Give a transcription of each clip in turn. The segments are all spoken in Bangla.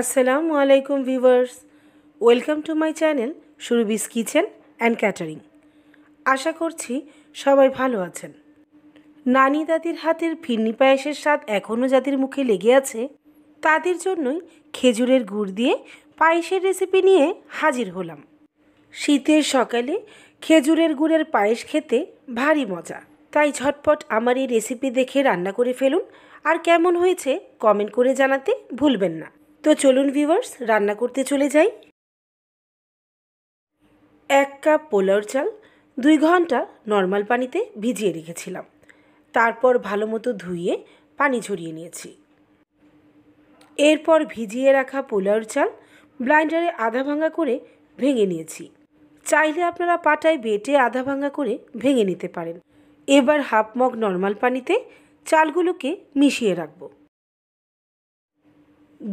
আসসালামু আলাইকুম viewers welcome to my channel সুরবিস কিচেন অ্যান্ড ক্যাটারিং আশা করছি সবাই ভালো আছেন নানি দাদির হাতের ফিরনি পায়েসের স্বাদ এখনও যাদের মুখে লেগে আছে তাদের জন্যই খেজুরের গুড় দিয়ে পায়েসের রেসিপি নিয়ে হাজির হলাম শীতের সকালে খেজুরের গুড়ের পায়েস খেতে ভারী মজা তাই ঝটপট আমার এই রেসিপি দেখে রান্না করে ফেলুন আর কেমন হয়েছে কমেন্ট করে জানাতে ভুলবেন না তো চলুন ভিভার্স রান্না করতে চলে যাই এক কাপ পোলাওর চাল দুই ঘন্টা নর্মাল পানিতে ভিজিয়ে রেখেছিলাম তারপর ভালো মতো ধুয়ে পানি ঝরিয়ে নিয়েছি এরপর ভিজিয়ে রাখা পোলাওর চাল ব্লাইন্ডারে আধা ভাঙা করে ভেঙে নিয়েছি চাইলে আপনারা পাটায় বেটে আধা ভাঙা করে ভেঙে নিতে পারেন এবার হাফ মগ নর্মাল পানিতে চালগুলোকে মিশিয়ে রাখবো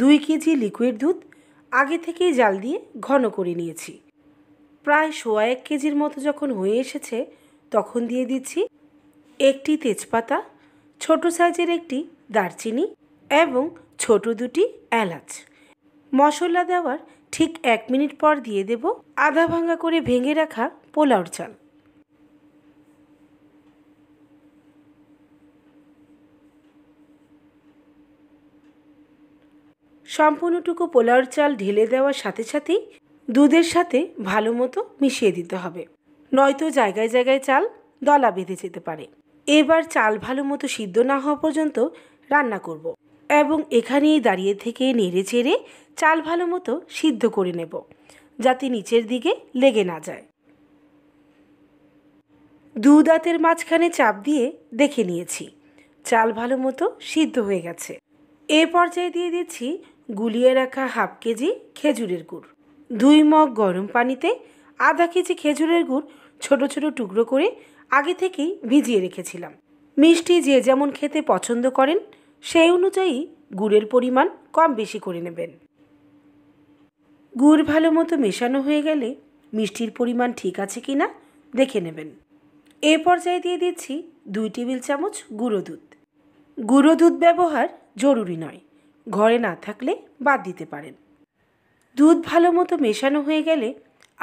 দুই কেজি লিকুইড দুধ আগে থেকেই জাল দিয়ে ঘন করে নিয়েছি প্রায় সোয়া এক কেজির মতো যখন হয়ে এসেছে তখন দিয়ে দিচ্ছি একটি তেজপাতা ছোট সাইজের একটি দারচিনি এবং ছোট দুটি এলাচ মশলা দেওয়ার ঠিক এক মিনিট পর দিয়ে দেব আধা ভাঙা করে ভেঙে রাখা পোলাওর চাল সম্পূর্ণটুকু পোলাওর চাল ঢেলে দেওয়ার সাথে সাথেই দুধের সাথে ভালো মতো মিশিয়ে দিতে হবে নয়তো জায়গায় জায়গায় চাল দলা বেঁধে যেতে পারে এবার চাল ভালো মতো সিদ্ধ না হওয়া পর্যন্ত রান্না করব। এবং এখানেই দাঁড়িয়ে থেকে নেড়ে চেড়ে চাল ভালো মতো সিদ্ধ করে নেব যাতে নিচের দিকে লেগে না যায় দু দাঁতের মাঝখানে চাপ দিয়ে দেখে নিয়েছি চাল ভালো মতো সিদ্ধ হয়ে গেছে এ পর্যায়ে দিয়ে দিচ্ছি গুলিয়ে রাখা হাফ কেজি খেজুরের গুড় দুই মগ গরম পানিতে আধা কেজি খেজুরের গুড় ছোট ছোট টুকরো করে আগে থেকেই ভিজিয়ে রেখেছিলাম মিষ্টি যে যেমন খেতে পছন্দ করেন সেই অনুযায়ী গুড়ের পরিমাণ কম বেশি করে নেবেন গুড় ভালো মতো মেশানো হয়ে গেলে মিষ্টির পরিমাণ ঠিক আছে কি না দেখে নেবেন এ পর্যায়ে দিয়ে দিচ্ছি দুই টেবিল চামচ গুঁড়ো দুধ গুঁড়ো দুধ ব্যবহার জরুরি নয় ঘরে না থাকলে বাদ দিতে পারেন দুধ ভালো মতো মেশানো হয়ে গেলে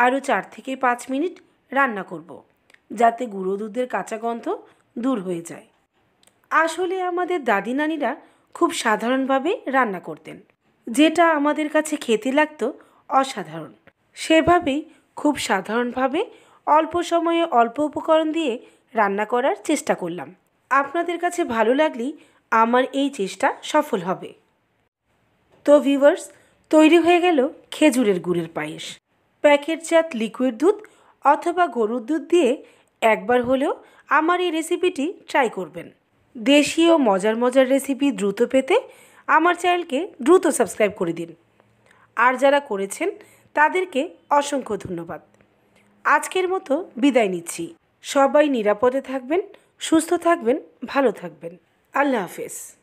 আরও চার থেকে পাঁচ মিনিট রান্না করব। যাতে গুঁড়ো দুধের কাঁচা গন্ধ দূর হয়ে যায় আসলে আমাদের দাদি নানিরা খুব সাধারণভাবে রান্না করতেন যেটা আমাদের কাছে খেতে লাগতো অসাধারণ সেভাবেই খুব সাধারণভাবে অল্প সময়ে অল্প উপকরণ দিয়ে রান্না করার চেষ্টা করলাম আপনাদের কাছে ভালো লাগলেই আমার এই চেষ্টা সফল হবে তো ভিউয়ার্স তৈরি হয়ে গেল খেজুরের গুড়ের পায়েস প্যাকেটজাত লিকুইড দুধ অথবা গরুর দুধ দিয়ে একবার হলেও আমার এই রেসিপিটি ট্রাই করবেন দেশীয় মজার মজার রেসিপি দ্রুত পেতে আমার চ্যানেলকে দ্রুত সাবস্ক্রাইব করে দিন আর যারা করেছেন তাদেরকে অসংখ্য ধন্যবাদ আজকের মতো বিদায় নিচ্ছি সবাই নিরাপদে থাকবেন সুস্থ থাকবেন ভালো থাকবেন আল্লাহ হাফেজ